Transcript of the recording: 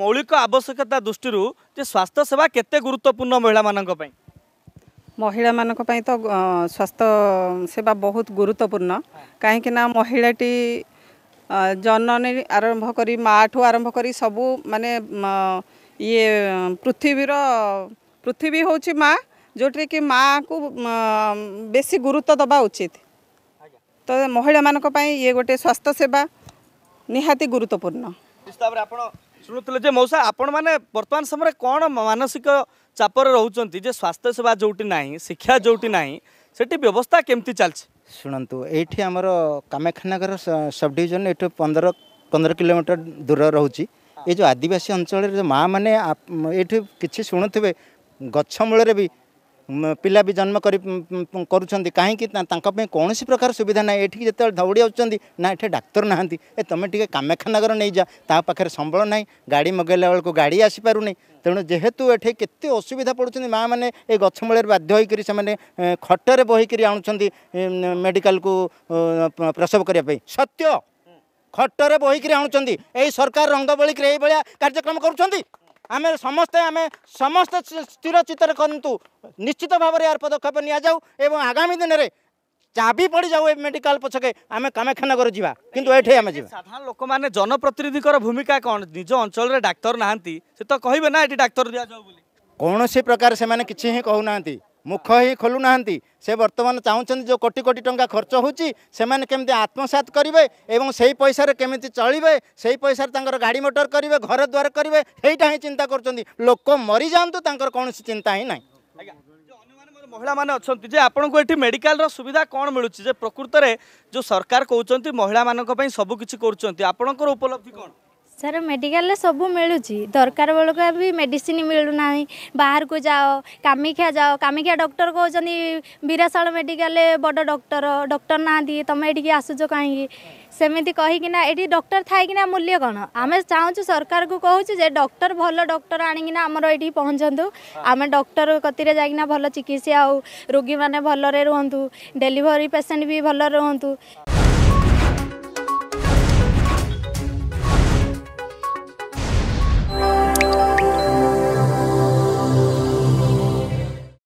ମୌଳିକ ଆବଶ୍ୟକତା ଦୃଷ୍ଟିରୁ ଯେ ସ୍ୱାସ୍ଥ୍ୟ ସେବା କେତେ ଗୁରୁତ୍ୱପୂର୍ଣ୍ଣ ମହିଳାମାନଙ୍କ ପାଇଁ ମହିଳାମାନଙ୍କ ପାଇଁ ତ ସ୍ୱାସ୍ଥ୍ୟ ସେବା ବହୁତ ଗୁରୁତ୍ୱପୂର୍ଣ୍ଣ କାହିଁକିନା ମହିଳାଟି ଜନନୀ ଆରମ୍ଭ କରି ମାଆଠୁ ଆରମ୍ଭ କରି ସବୁ ମାନେ ଇଏ ପୃଥିବୀର ପୃଥିବୀ ହେଉଛି ମାଆ ଯେଉଁଥିରେ କି ମାଆକୁ ବେଶୀ ଗୁରୁତ୍ୱ ଦେବା ଉଚିତ ତ ମହିଳାମାନଙ୍କ ପାଇଁ ଇଏ ଗୋଟେ ସ୍ୱାସ୍ଥ୍ୟ ସେବା ନିହାତି ଗୁରୁତ୍ୱପୂର୍ଣ୍ଣ ହିସାବରେ ଆପଣ ଶୁଣୁଥିଲେ ଯେ ମଉସା ଆପଣମାନେ ବର୍ତ୍ତମାନ ସମୟରେ କ'ଣ ମାନସିକ ଚାପରେ ରହୁଛନ୍ତି ଯେ ସ୍ୱାସ୍ଥ୍ୟ ସେବା ଯେଉଁଠି ନାହିଁ ଶିକ୍ଷା ଯେଉଁଠି ନାହିଁ ସେଠି ବ୍ୟବସ୍ଥା କେମିତି ଚାଲିଛି ଶୁଣନ୍ତୁ ଏଇଠି ଆମର କାମାକ୍ଷାନଗର ସବ୍ ଡିଭିଜନ୍ ଏଇଠୁ ପନ୍ଦର ପନ୍ଦର କିଲୋମିଟର ଦୂର ରହୁଛି ଏ ଯେଉଁ ଆଦିବାସୀ ଅଞ୍ଚଳରେ ଯେଉଁ ମାଆମାନେ ଏଇଠି କିଛି ଶୁଣୁଥିବେ ଗଛ ମୂଳରେ ବି ପିଲା ବି ଜନ୍ମ କରି କରୁଛନ୍ତି କାହିଁକି ତାଙ୍କ ପାଇଁ କୌଣସି ପ୍ରକାର ସୁବିଧା ନାହିଁ ଏଠିକି ଯେତେବେଳେ ଧଉଡ଼ି ଆସୁଛନ୍ତି ନା ଏଠି ଡାକ୍ତର ନାହାନ୍ତି ଏ ତୁମେ ଟିକେ କାମାକ୍ଷାନଗର ନେଇଯା ତା ପାଖରେ ସମ୍ବଳ ନାହିଁ ଗାଡ଼ି ମଗାଇଲା ବେଳକୁ ଗାଡ଼ି ଆସିପାରୁନି ତେଣୁ ଯେହେତୁ ଏଠି କେତେ ଅସୁବିଧା ପଡ଼ୁଛନ୍ତି ମାଆମାନେ ଏ ଗଛ ମୂଳରେ ବାଧ୍ୟ ହୋଇକରି ସେମାନେ ଖଟରେ ବହିକରି ଆଣୁଛନ୍ତି ମେଡ଼ିକାଲକୁ ପ୍ରସବ କରିବା ପାଇଁ ସତ୍ୟ ଖଟରେ ବହିକରି ଆଣୁଛନ୍ତି ଏଇ ସରକାର ରଙ୍ଗବଳିକରି ଏଇଭଳିଆ କାର୍ଯ୍ୟକ୍ରମ କରୁଛନ୍ତି ଆମେ ସମସ୍ତେ ଆମେ ସମସ୍ତେ ସ୍ଥିରଚିତ୍ତରେ କରନ୍ତୁ ନିଶ୍ଚିତ ଭାବରେ ଏହାର ପଦକ୍ଷେପ ନିଆଯାଉ ଏବଂ ଆଗାମୀ ଦିନରେ ଚାବି ପଡ଼ିଯାଉ ଏ ମେଡିକାଲ ପଛକେ ଆମେ କାମାକ୍ଷାନଗର ଯିବା କିନ୍ତୁ ଏଠି ଆମେ ଯିବା ସାଧାରଣ ଲୋକମାନେ ଜନପ୍ରତିନିଧିଙ୍କର ଭୂମିକା କ'ଣ ନିଜ ଅଞ୍ଚଳରେ ଡାକ୍ତର ନାହାନ୍ତି ସେ ତ କହିବେ ନା ଏଠି ଡାକ୍ତର ଦିଆଯାଉ ବୋଲି କୌଣସି ପ୍ରକାର ସେମାନେ କିଛି ହିଁ କହୁନାହାନ୍ତି ମୁଖ ହିଁ ଖୋଲୁନାହାନ୍ତି ସେ ବର୍ତ୍ତମାନ ଚାହୁଁଛନ୍ତି ଯେଉଁ କୋଟି କୋଟି ଟଙ୍କା ଖର୍ଚ୍ଚ ହେଉଛି ସେମାନେ କେମିତି ଆତ୍ମସାତ କରିବେ ଏବଂ ସେଇ ପଇସାରେ କେମିତି ଚଳିବେ ସେଇ ପଇସାରେ ତାଙ୍କର ଗାଡ଼ି ମଟର କରିବେ ଘର ଦ୍ୱାର କରିବେ ସେଇଟା ହିଁ ଚିନ୍ତା କରୁଛନ୍ତି ଲୋକ ମରିଯାଆନ୍ତୁ ତାଙ୍କର କୌଣସି ଚିନ୍ତା ହିଁ ନାହିଁ ମହିଳାମାନେ ଅଛନ୍ତି ଯେ ଆପଣଙ୍କୁ ଏଠି ମେଡିକାଲର ସୁବିଧା କ'ଣ ମିଳୁଛି ଯେ ପ୍ରକୃତରେ ଯେଉଁ ସରକାର କହୁଛନ୍ତି ମହିଳାମାନଙ୍କ ପାଇଁ ସବୁକିଛି କରୁଛନ୍ତି ଆପଣଙ୍କର ଉପଲବ୍ଧି କ'ଣ ସାର୍ ମେଡ଼ିକାଲରେ ସବୁ ମିଳୁଛି ଦରକାର ବେଳକୁ ବି ମେଡ଼ିସିନ ମିଳୁନାହିଁ ବାହାରକୁ ଯାଅ କାମାକ୍ଷା ଯାଅ କାମାକ୍ଷା ଡକ୍ଟର କହୁଛନ୍ତି ବିରାଶାଳ ମେଡ଼ିକାଲରେ ବଡ଼ ଡକ୍ଟର ଡକ୍ଟର ନାହାନ୍ତି ତମେ ଏଠିକି ଆସୁଛ କାହିଁକି ସେମିତି କହିକିନା ଏଠି ଡକ୍ଟର ଥାଇକିନା ମୂଲ୍ୟ କ'ଣ ଆମେ ଚାହୁଁଛୁ ସରକାରକୁ କହୁଛୁ ଯେ ଡକ୍ଟର ଭଲ ଡକ୍ଟର ଆଣିକିନା ଆମର ଏଠି ପହଞ୍ଚନ୍ତୁ ଆମେ ଡକ୍ଟର କତିରେ ଯାଇକିନା ଭଲ ଚିକିତ୍ସା ଆଉ ରୋଗୀମାନେ ଭଲରେ ରୁହନ୍ତୁ ଡେଲିଭରି ପେସେଣ୍ଟ ବି ଭଲରେ ରୁହନ୍ତୁ